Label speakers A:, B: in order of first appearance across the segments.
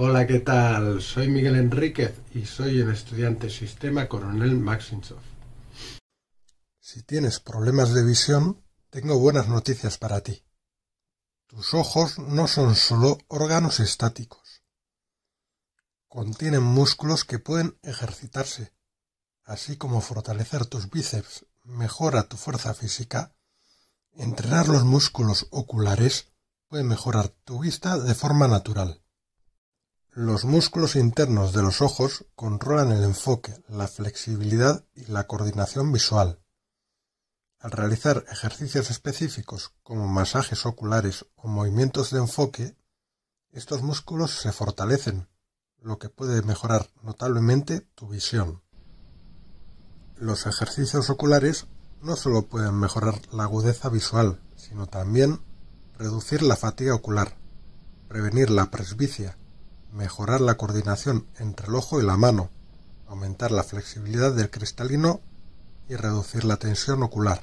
A: Hola, ¿qué tal? Soy Miguel Enríquez y soy el estudiante Sistema Coronel Maxinsov.
B: Si tienes problemas de visión, tengo buenas noticias para ti. Tus ojos no son solo órganos estáticos. Contienen músculos que pueden ejercitarse, así como fortalecer tus bíceps, mejora tu fuerza física, entrenar los músculos oculares puede mejorar tu vista de forma natural. Los músculos internos de los ojos controlan el enfoque, la flexibilidad y la coordinación visual. Al realizar ejercicios específicos como masajes oculares o movimientos de enfoque, estos músculos se fortalecen, lo que puede mejorar notablemente tu visión. Los ejercicios oculares no solo pueden mejorar la agudeza visual, sino también reducir la fatiga ocular, prevenir la presbicia, mejorar la coordinación entre el ojo y la mano, aumentar la flexibilidad del cristalino y reducir la tensión ocular.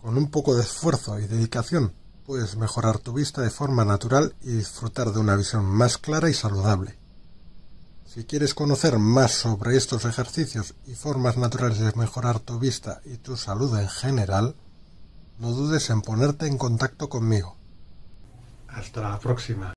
B: Con un poco de esfuerzo y dedicación puedes mejorar tu vista de forma natural y disfrutar de una visión más clara y saludable. Si quieres conocer más sobre estos ejercicios y formas naturales de mejorar tu vista y tu salud en general, no dudes en ponerte en contacto conmigo. Hasta la próxima.